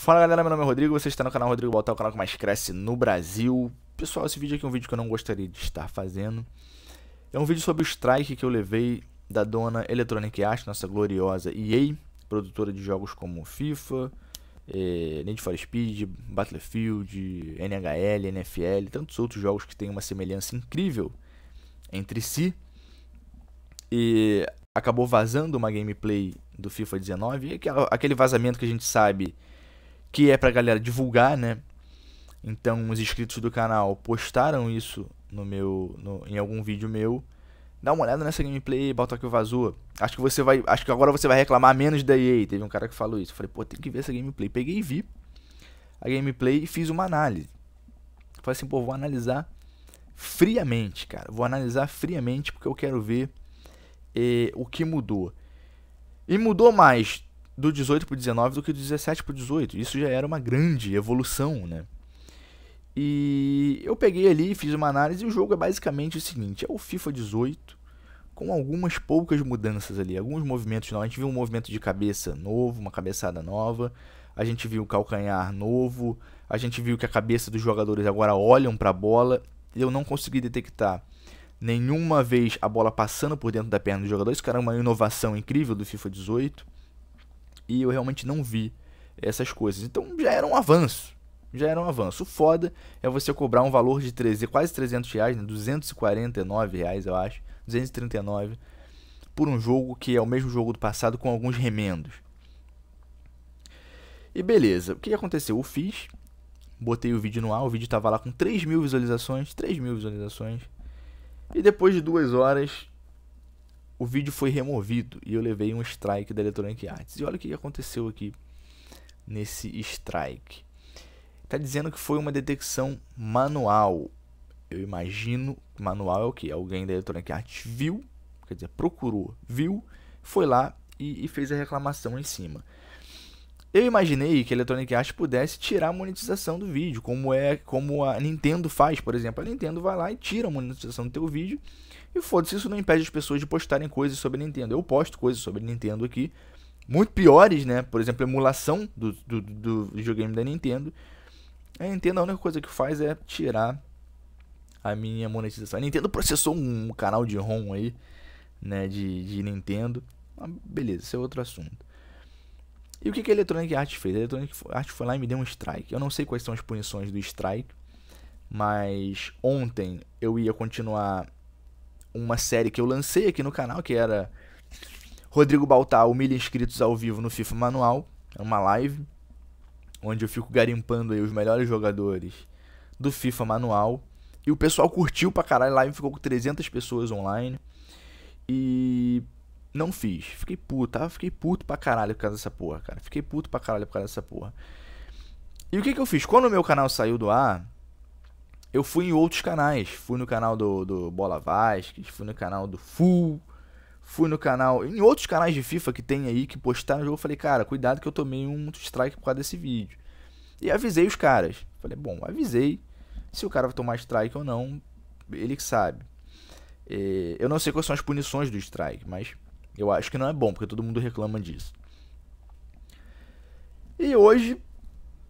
Fala galera, meu nome é Rodrigo, você está no canal Rodrigo Baltar, o canal que mais cresce no Brasil. Pessoal, esse vídeo aqui é um vídeo que eu não gostaria de estar fazendo. É um vídeo sobre o strike que eu levei da dona Electronic Arts, nossa gloriosa EA, produtora de jogos como FIFA, eh, Need for Speed, Battlefield, NHL, NFL, tantos outros jogos que têm uma semelhança incrível entre si. E acabou vazando uma gameplay do FIFA 19, e aquele vazamento que a gente sabe que é pra galera divulgar, né? Então os inscritos do canal postaram isso no meu no, em algum vídeo meu. Dá uma olhada nessa gameplay, bota aqui o Acho que você vai, acho que agora você vai reclamar menos da EA. Teve um cara que falou isso. Eu falei, pô, tem que ver essa gameplay. Peguei e vi a gameplay e fiz uma análise. Eu falei assim, pô, vou analisar friamente, cara. Vou analisar friamente porque eu quero ver eh, o que mudou. E mudou mais do 18 para 19 do que do 17 para 18. Isso já era uma grande evolução, né? E eu peguei ali, fiz uma análise e o jogo é basicamente o seguinte: é o FIFA 18 com algumas poucas mudanças ali, alguns movimentos novos. A gente viu um movimento de cabeça novo, uma cabeçada nova. A gente viu o calcanhar novo. A gente viu que a cabeça dos jogadores agora olham para a bola. Eu não consegui detectar nenhuma vez a bola passando por dentro da perna do jogador. Isso era uma inovação incrível do FIFA 18 e eu realmente não vi essas coisas. Então já era um avanço. Já era um avanço. O foda é você cobrar um valor de 13, quase 300 reais, né? 249 reais, eu acho. 239 por um jogo que é o mesmo jogo do passado com alguns remendos. E beleza, o que aconteceu? Eu fiz, botei o vídeo no ar, o vídeo tava lá com 3 mil visualizações, 3 mil visualizações. E depois de duas horas, o vídeo foi removido e eu levei um strike da Electronic Arts. E olha o que aconteceu aqui nesse strike. Está dizendo que foi uma detecção manual. Eu imagino, manual é o que? Alguém da Electronic Arts viu, quer dizer, procurou, viu, foi lá e, e fez a reclamação em cima. Eu imaginei que a Electronic Arts pudesse tirar a monetização do vídeo, como é como a Nintendo faz, por exemplo. A Nintendo vai lá e tira a monetização do teu vídeo. E foda-se, isso não impede as pessoas de postarem coisas sobre a Nintendo. Eu posto coisas sobre a Nintendo aqui, muito piores, né? Por exemplo, emulação do, do, do videogame da Nintendo. A Nintendo, a única coisa que faz é tirar a minha monetização. A Nintendo processou um canal de ROM aí, né, de, de Nintendo. Mas beleza, esse é outro assunto. E o que, que a Electronic Arts fez? A Electronic Arts foi lá e me deu um strike. Eu não sei quais são as punições do strike, mas ontem eu ia continuar uma série que eu lancei aqui no canal, que era Rodrigo Baltar, humilha inscritos ao vivo no FIFA Manual, é uma live, onde eu fico garimpando os melhores jogadores do FIFA Manual. E o pessoal curtiu pra caralho, a live ficou com 300 pessoas online. E não fiz. Fiquei puto, tá? Fiquei puto pra caralho por causa dessa porra, cara. Fiquei puto pra caralho por causa dessa porra. E o que que eu fiz? Quando o meu canal saiu do ar, eu fui em outros canais. Fui no canal do, do Bola Vasquez, fui no canal do Full, fui no canal. Em outros canais de FIFA que tem aí que postaram jogo, eu falei, cara, cuidado que eu tomei um strike por causa desse vídeo. E avisei os caras. Falei, bom, avisei. Se o cara vai tomar strike ou não, ele que sabe. É, eu não sei quais são as punições do strike, mas eu acho que não é bom, porque todo mundo reclama disso. E hoje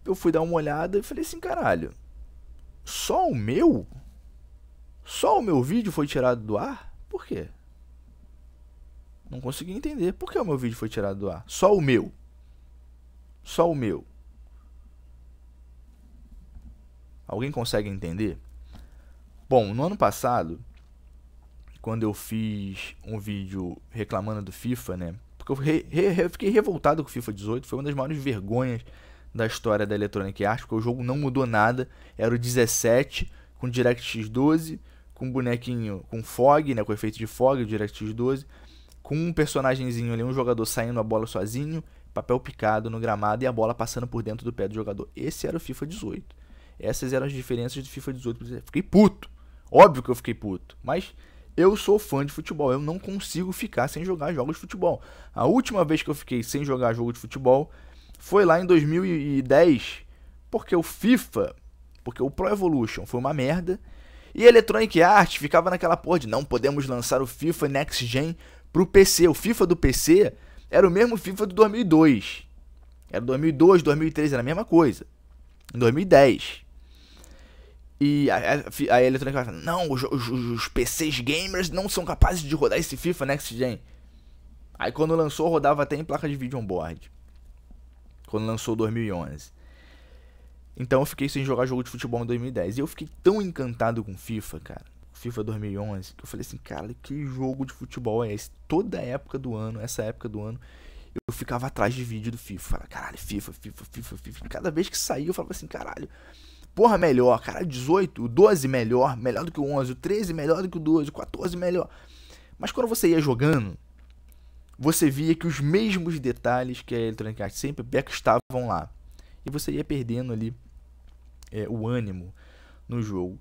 eu fui dar uma olhada e falei assim, caralho, só o meu? Só o meu vídeo foi tirado do ar? Por quê? Não consegui entender. Por que o meu vídeo foi tirado do ar? Só o meu. Só o meu. Alguém consegue entender? Bom, no ano passado, quando eu fiz um vídeo reclamando do FIFA, né? Porque eu re, re, fiquei revoltado com o FIFA 18, foi uma das maiores vergonhas da história da Electronic Arts, porque o jogo não mudou nada, era o 17 com DirectX 12, com bonequinho com fog, né, com efeito de fog, o DirectX 12, com um personagemzinho ali, um jogador saindo a bola sozinho, papel picado no gramado e a bola passando por dentro do pé do jogador. Esse era o FIFA 18. Essas eram as diferenças do FIFA 18. Fiquei puto. Óbvio que eu fiquei puto, mas eu sou fã de futebol, eu não consigo ficar sem jogar jogos de futebol. A última vez que eu fiquei sem jogar jogo de futebol foi lá em 2010, porque o FIFA, porque o Pro Evolution foi uma merda, e Electronic Arts ficava naquela porra de não podemos lançar o FIFA Next Gen pro PC. O FIFA do PC era o mesmo FIFA do 2002. Era 2002, 2003, era a mesma coisa. Em 2010. E aí a, a Electronic vai falar, não, os, os, os, PCs gamers não são capazes de rodar esse FIFA Next Gen. Aí quando lançou, rodava até em placa de vídeo on-board. Quando lançou 2011. Então eu fiquei sem jogar jogo de futebol em 2010. E eu fiquei tão encantado com FIFA, cara. FIFA 2011, que eu falei assim, cara, que jogo de futebol é esse? Toda época do ano, essa época do ano, eu ficava atrás de vídeo do FIFA. Falava, caralho, FIFA, FIFA, FIFA, FIFA. E cada vez que saía, eu falava assim, caralho, porra, melhor, cara, 18, o 12 melhor, melhor do que o 11, o 13 melhor do que o 12, o 14 melhor. Mas quando você ia jogando, você via que os mesmos detalhes que a Electronic Arts sempre peca é estavam lá. E você ia perdendo ali é, o ânimo no jogo.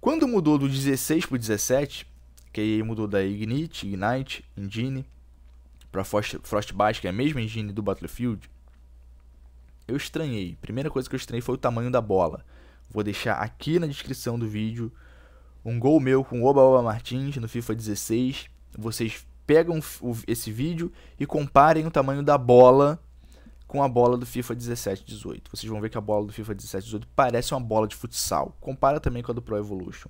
Quando mudou do 16 pro 17, que aí mudou da Ignite, Ignite, Engine, para Frostbite, que é a mesma engine do Battlefield, eu estranhei. Primeira coisa que eu estranhei foi o tamanho da bola. Vou deixar aqui na descrição do vídeo um gol meu com o Oba Oba Martins no FIFA 16. Vocês pegam esse vídeo e comparem o tamanho da bola com a bola do FIFA 17 18. Vocês vão ver que a bola do FIFA 17 18 parece uma bola de futsal. Compara também com a do Pro Evolution.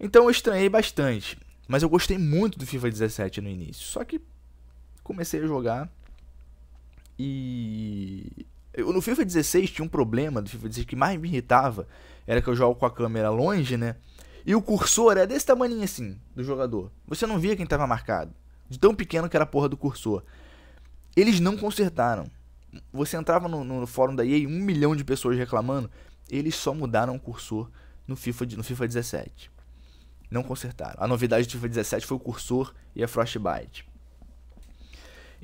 Então eu estranhei bastante, mas eu gostei muito do FIFA 17 no início. Só que comecei a jogar e. Eu, no FIFA 16 tinha um problema do FIFA 16 que mais me irritava. Era que eu jogo com a câmera longe, né? E o cursor era é desse tamanho assim, do jogador. Você não via quem tava marcado. De tão pequeno que era a porra do cursor. Eles não consertaram. Você entrava no, no fórum da EA, um milhão de pessoas reclamando. Eles só mudaram o cursor no FIFA, no FIFA 17. Não consertaram. A novidade do FIFA 17 foi o cursor e a Frostbite.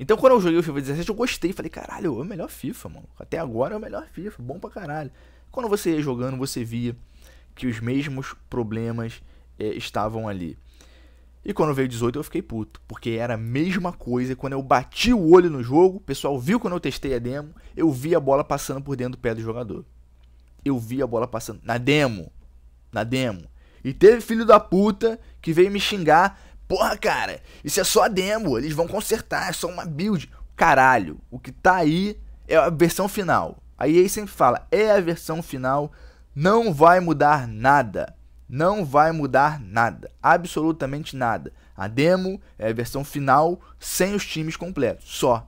Então quando eu joguei o FIFA 17, eu gostei. Falei, caralho, é o melhor FIFA, mano. Até agora é o melhor FIFA, bom pra caralho. Quando você ia jogando, você via que os mesmos problemas é, estavam ali. E quando veio 18 eu fiquei puto, porque era a mesma coisa. Quando eu bati o olho no jogo, o pessoal viu quando eu testei a demo, eu vi a bola passando por dentro do pé do jogador. Eu vi a bola passando na demo, na demo. E teve filho da puta que veio me xingar Porra, cara, isso é só demo, eles vão consertar, é só uma build. Caralho, o que tá aí é a versão final. A EA sempre fala, é a versão final, não vai mudar nada. Não vai mudar nada, absolutamente nada. A demo é a versão final sem os times completos, só.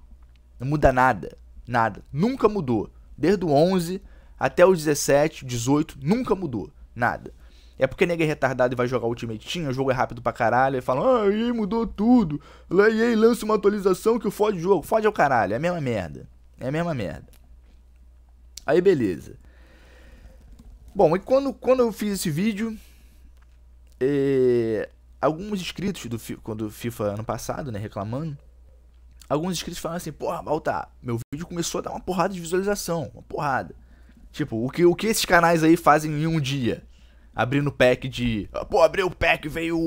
Não muda nada, nada. Nunca mudou. Desde o 11 até o 17, 18, nunca mudou, nada. É porque nega é retardado e vai jogar Ultimate Team, o jogo é rápido pra caralho, e fala, ah, aí mudou tudo, lá aí lança uma atualização que fode o jogo. Fode ao é caralho, é a mesma merda. É a mesma merda. Aí beleza. Bom, e quando, quando eu fiz esse vídeo, é, alguns inscritos do, do FIFA ano passado, né, reclamando, alguns inscritos falaram assim, porra, Baltar, meu vídeo começou a dar uma porrada de visualização, uma porrada. Tipo, o que, o que esses canais aí fazem em um dia? abrindo o pack de. Pô, abriu o pack, veio o.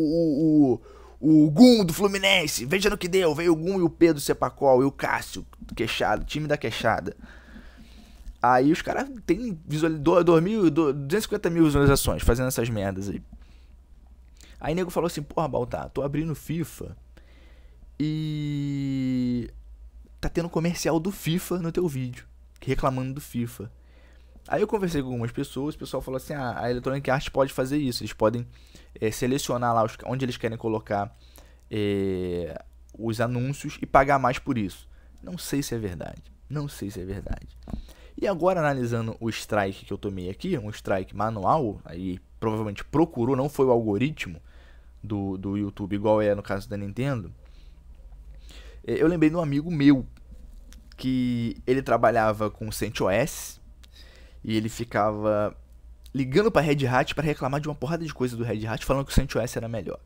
o, o, o Gum do Fluminense, veja no que deu, veio o Gum e o Pedro Sepacol e o Cássio, Queixado time da queixada. Aí os caras tem 250 mil visualizações fazendo essas merdas aí. Aí nego falou assim, porra, Baltar, tô abrindo FIFA e tá tendo comercial do FIFA no teu vídeo, reclamando do FIFA. Aí eu conversei com algumas pessoas, o pessoal falou assim: ah, a Electronic Arts pode fazer isso, eles podem é, selecionar lá os, onde eles querem colocar é, os anúncios e pagar mais por isso. Não sei se é verdade, não sei se é verdade. E agora analisando o strike que eu tomei aqui, um strike manual, aí provavelmente procurou, não foi o algoritmo do, do YouTube, igual é no caso da Nintendo. Eh, eu lembrei de um amigo meu que ele trabalhava com CentOS, e ele ficava ligando pra Red Hat para reclamar de uma porrada de coisa do Red Hat, falando que o CentOS era melhor.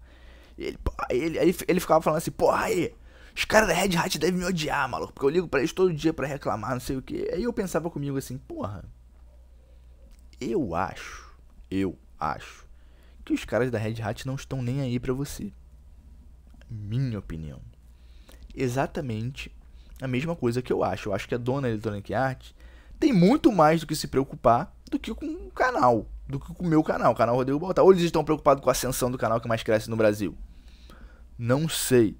E ele, ele, ele, ele ficava falando assim, porra aí, os caras da Red Hat devem me odiar, maluco, porque eu ligo pra eles todo dia para reclamar, não sei o que. Aí eu pensava comigo assim, porra, eu acho, eu acho, que os caras da Red Hat não estão nem aí pra você. Minha opinião. Exatamente a mesma coisa que eu acho. Eu acho que a dona Electronic Arts tem muito mais do que se preocupar do que com o canal, do que com o meu canal, o canal Rodrigo Baltar. Ou eles estão preocupados com a ascensão do canal que mais cresce no Brasil? Não sei.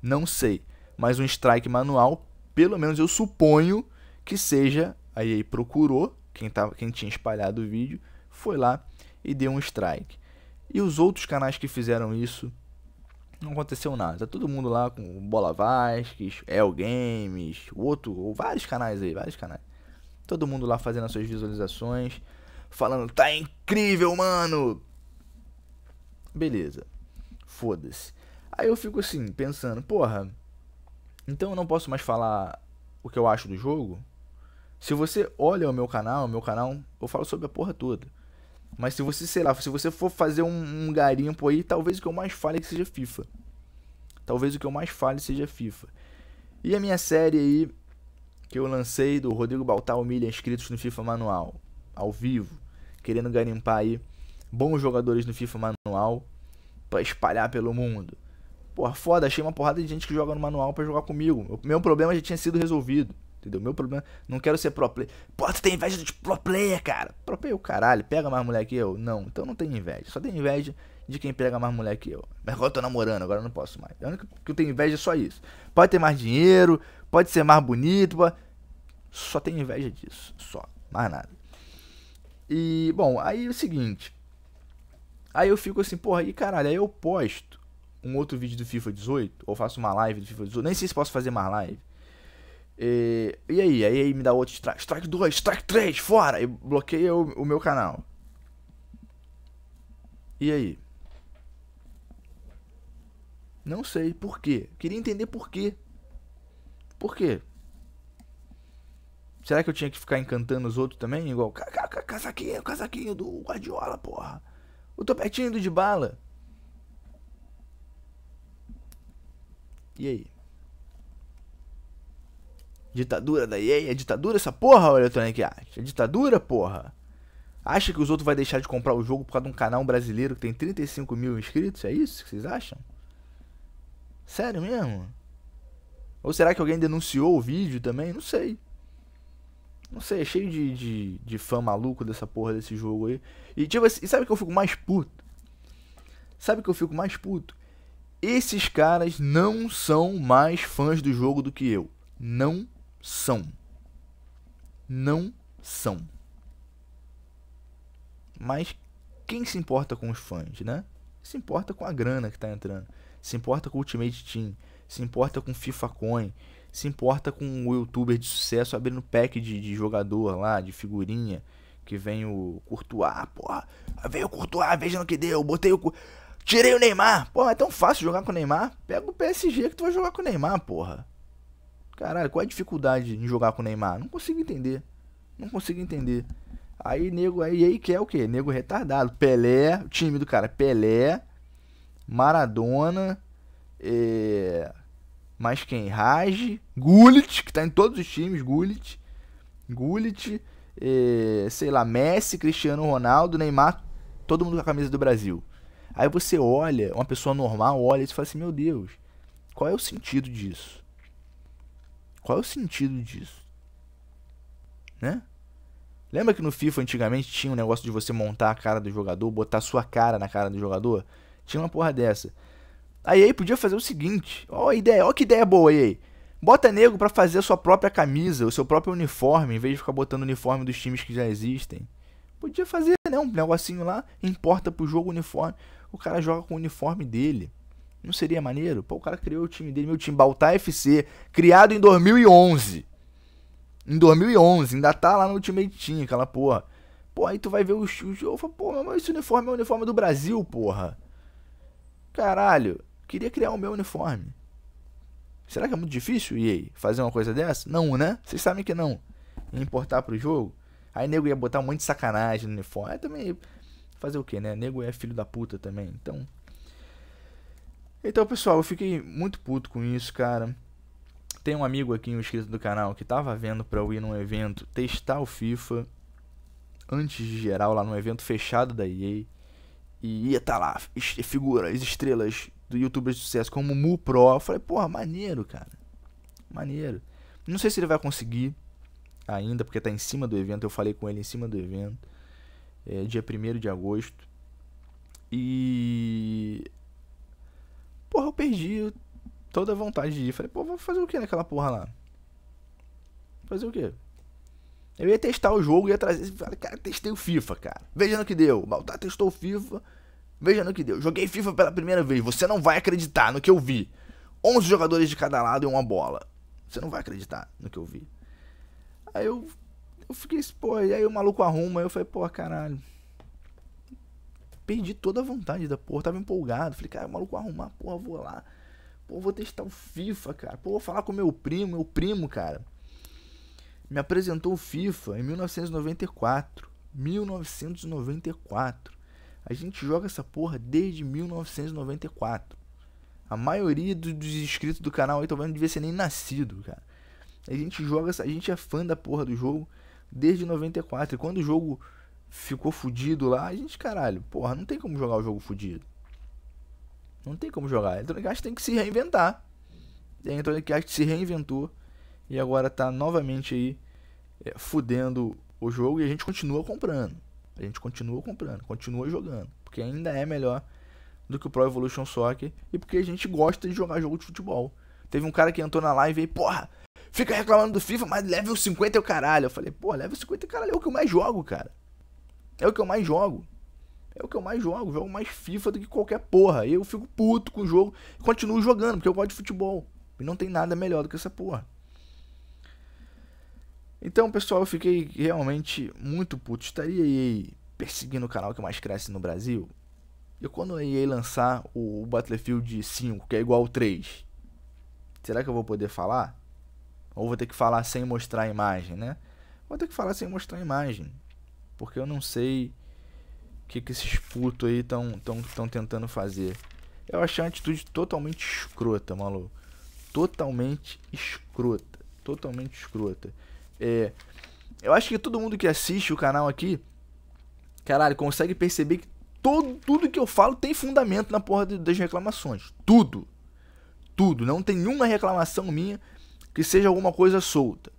Não sei. Mas um strike manual, pelo menos eu suponho que seja. Aí aí procurou quem, tava, tá, quem tinha espalhado o vídeo, foi lá e deu um strike. E os outros canais que fizeram isso, não aconteceu nada. Tá todo mundo lá com Bola Vasques, El Games, o outro, ou vários canais aí, vários canais. Todo mundo lá fazendo as suas visualizações, falando: "Tá incrível, mano". Beleza. Foda-se. Aí eu fico assim, pensando, porra, então eu não posso mais falar o que eu acho do jogo? Se você olha o meu canal, o meu canal, eu falo sobre a porra toda. Mas se você, sei lá, se você for fazer um, um garimpo aí, talvez o que eu mais fale é que seja FIFA. Talvez o que eu mais fale seja FIFA. E a minha série aí, que eu lancei do Rodrigo Baltar Milha inscritos no FIFA Manual, ao vivo, querendo garimpar aí bons jogadores no FIFA Manual para espalhar pelo mundo. Porra, foda, achei uma porrada de gente que joga no manual para jogar comigo. O meu problema já tinha sido resolvido. Entendeu? Meu problema. Não quero ser pro player. Pô, tu tem inveja de pro player, cara. Pro player é o caralho. Pega mais mulher que eu. Não, então não tem inveja. Só tem inveja de quem pega mais mulher que eu. Mas agora eu tô namorando, agora eu não posso mais. A única que eu tenho inveja é só isso. Pode ter mais dinheiro, pode ser mais bonito, pode... só tenho inveja disso, só, mais nada. E, bom, aí é o seguinte. Aí eu fico assim, porra, e caralho, aí eu posto um outro vídeo do FIFA 18, ou faço uma live do FIFA 18, nem sei se posso fazer mais live. E, e aí, aí me dá outro strike, strike 2, strike 3, fora! E bloqueia o, o meu canal. E aí? Não sei por quê. Queria entender por quê. Por quê? Será que eu tinha que ficar encantando os outros também? Igual, casaquinho, casaquinho do Guardiola, porra. O topetinho do de bala. E aí? Ditadura da EA? É ditadura essa porra, Electronic Arts? É ditadura, porra? Acha que os outros vão deixar de comprar o jogo por causa de um canal brasileiro que tem 35 mil inscritos? É isso que vocês acham? Sério mesmo? Ou será que alguém denunciou o vídeo também? Não sei. Não sei, é cheio de, de, de fã maluco dessa porra desse jogo aí. E, tipo, e assim, sabe que eu fico mais puto? Sabe que eu fico mais puto? Esses caras não são mais fãs do jogo do que eu. Não são. Não são. Mas quem se importa com os fãs, né? Se importa com a grana que tá entrando se importa com Ultimate Team, se importa com FIFA Coin, se importa com o youtuber de sucesso abrindo pack de, de jogador lá, de figurinha, que vem o Courtois, porra, veio o Courtois, veja no que deu, botei o... Tirei o Neymar, porra, é tão fácil jogar com o Neymar, pega o PSG que tu vai jogar com o Neymar, porra. Caralho, qual é a dificuldade em jogar com o Neymar? Não consigo entender, não consigo entender. Aí nego aí, aí quer é o quê? Nego retardado. Pelé, o time do cara, Pelé, Maradona, é... mais quem? Raj, Gullit, que tá em todos os times, Gullit, Gullit, é... sei lá, Messi, Cristiano Ronaldo, Neymar, todo mundo com a camisa do Brasil. Aí você olha, uma pessoa normal olha e fala assim, meu Deus, qual é o sentido disso? Qual é o sentido disso? Né? Lembra que no FIFA antigamente tinha um negócio de você montar a cara do jogador, botar sua cara na cara do jogador? Tinha uma porra dessa. aí aí podia fazer o seguinte: ó, a ideia, ó que ideia boa, aí Bota nego para fazer a sua própria camisa, o seu próprio uniforme, em vez de ficar botando o uniforme dos times que já existem. Podia fazer, né? Um negocinho lá, importa pro jogo uniforme. O cara joga com o uniforme dele. Não seria maneiro? Pô, o cara criou o time dele, meu time Baltar FC, criado em 2011. Em 2011, ainda tá lá no Ultimate Team, aquela porra. Pô, aí tu vai ver o os eu falo, pô, mas esse uniforme é o uniforme do Brasil, porra. Caralho, queria criar o meu uniforme. Será que é muito difícil, EA, fazer uma coisa dessa? Não, né? Vocês sabem que não. Importar pro jogo. Aí nego ia botar um monte de sacanagem no uniforme. Aí também. Fazer o que, né? Nego é filho da puta também. Então. Então, pessoal, eu fiquei muito puto com isso, cara. Tem um amigo aqui, um inscrito do canal, que tava vendo pra eu ir num evento testar o FIFA antes de geral, lá num evento fechado da EA. E ia estar tá lá, figuras, estrelas do youtuber de sucesso como Mu Pro. Eu falei, porra, maneiro, cara. Maneiro. Não sei se ele vai conseguir ainda, porque tá em cima do evento. Eu falei com ele em cima do evento. É, dia 1 de agosto. E. Porra, eu perdi toda a vontade de ir. Falei, pô, vou fazer o que naquela porra lá? Fazer o que? Eu ia testar o jogo, ia trazer. Falei, cara, testei o FIFA, cara. Veja no que deu. O Baltar testou o FIFA. Veja no que deu. Joguei FIFA pela primeira vez. Você não vai acreditar no que eu vi. 11 jogadores de cada lado e uma bola. Você não vai acreditar no que eu vi. Aí eu, eu fiquei, pô, e aí o maluco arruma. Eu falei, pô, caralho. Perdi toda a vontade da porra. Tava empolgado. Falei, cara, o maluco arrumar, porra, vou lá. Pô, vou testar o FIFA, cara. Pô, vou falar com meu primo, meu primo, cara me apresentou o FIFA em 1994. 1994. A gente joga essa porra desde 1994. A maioria dos inscritos do canal aí talvez não devia ser nem nascido, cara. A gente joga a gente é fã da porra do jogo desde 94. E quando o jogo ficou fudido lá, a gente, caralho, porra, não tem como jogar o jogo fudido. Não tem como jogar. A Electronic Arts tem que se reinventar. E a Electronic Arts se reinventou e agora tá novamente aí é, fudendo o jogo e a gente continua comprando. A gente continua comprando, continua jogando. Porque ainda é melhor do que o Pro Evolution Soccer e porque a gente gosta de jogar jogo de futebol. Teve um cara que entrou na live e, porra, fica reclamando do FIFA, mas level 50 é o caralho. Eu falei, pô, level 50 caralho, é o que eu mais jogo, cara. É o que eu mais jogo. É o que eu mais jogo. Jogo mais FIFA do que qualquer porra. E eu fico puto com o jogo. Continuo jogando, porque eu gosto de futebol. E não tem nada melhor do que essa porra. Então, pessoal, eu fiquei realmente muito puto. Estaria aí perseguindo o canal que mais cresce no Brasil? E quando a EA lançar o Battlefield 5, que é igual ao 3, será que eu vou poder falar? Ou vou ter que falar sem mostrar a imagem, né? Vou ter que falar sem mostrar a imagem. Porque eu não sei o que, que esses putos aí estão tão, tão tentando fazer. Eu achei a atitude totalmente escrota, maluco. Totalmente escrota. Totalmente escrota. É, eu acho que todo mundo que assiste o canal aqui, caralho, consegue perceber que todo, tudo que eu falo tem fundamento na porra de, das reclamações. Tudo. Tudo. Não tem nenhuma reclamação minha que seja alguma coisa solta.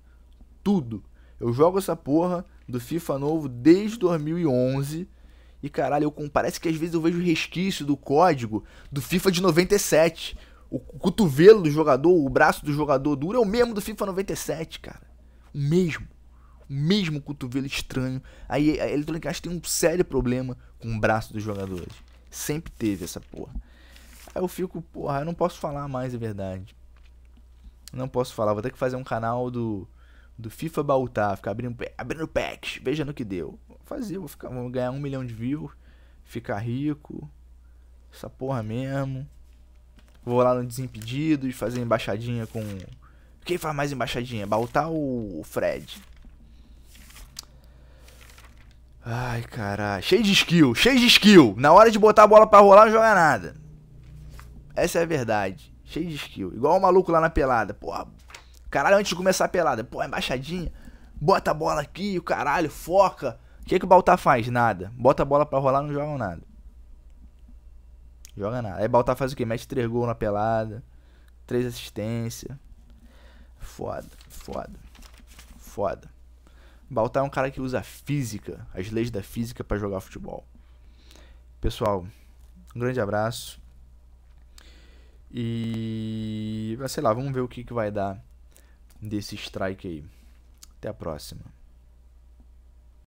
Tudo. Eu jogo essa porra do FIFA novo desde 2011. E caralho, eu, parece que às vezes eu vejo resquício do código do FIFA de 97. O cotovelo do jogador, o braço do jogador duro é o mesmo do FIFA 97, cara. O mesmo. O mesmo cotovelo estranho. Aí a Electronic Arts tem um sério problema com o braço dos jogadores. Sempre teve essa porra. Aí eu fico, porra, eu não posso falar mais a é verdade. Não posso falar, vou ter que fazer um canal do do FIFA Baltar, ficar abrindo, abrindo packs, veja no que deu. Vou fazer, vou, ficar, vou ganhar um milhão de views, ficar rico, essa porra mesmo. Vou lá no Desimpedidos, fazer embaixadinha com quem faz mais embaixadinha? Baltar ou Fred? Ai, caralho. Cheio de skill, cheio de skill. Na hora de botar a bola pra rolar, não joga nada. Essa é a verdade. Cheio de skill. Igual o maluco lá na pelada. Porra, caralho, antes de começar a pelada. Pô, embaixadinha. Bota a bola aqui, o caralho, foca. O que, que o Baltar faz? Nada. Bota a bola pra rolar, não joga nada. Joga nada. Aí Baltar faz o quê? Mete três gols na pelada. Três assistências. Foda, foda, foda. Baltar é um cara que usa física, as leis da física para jogar futebol. Pessoal, um grande abraço. E sei lá, vamos ver o que, que vai dar desse strike aí. Até a próxima.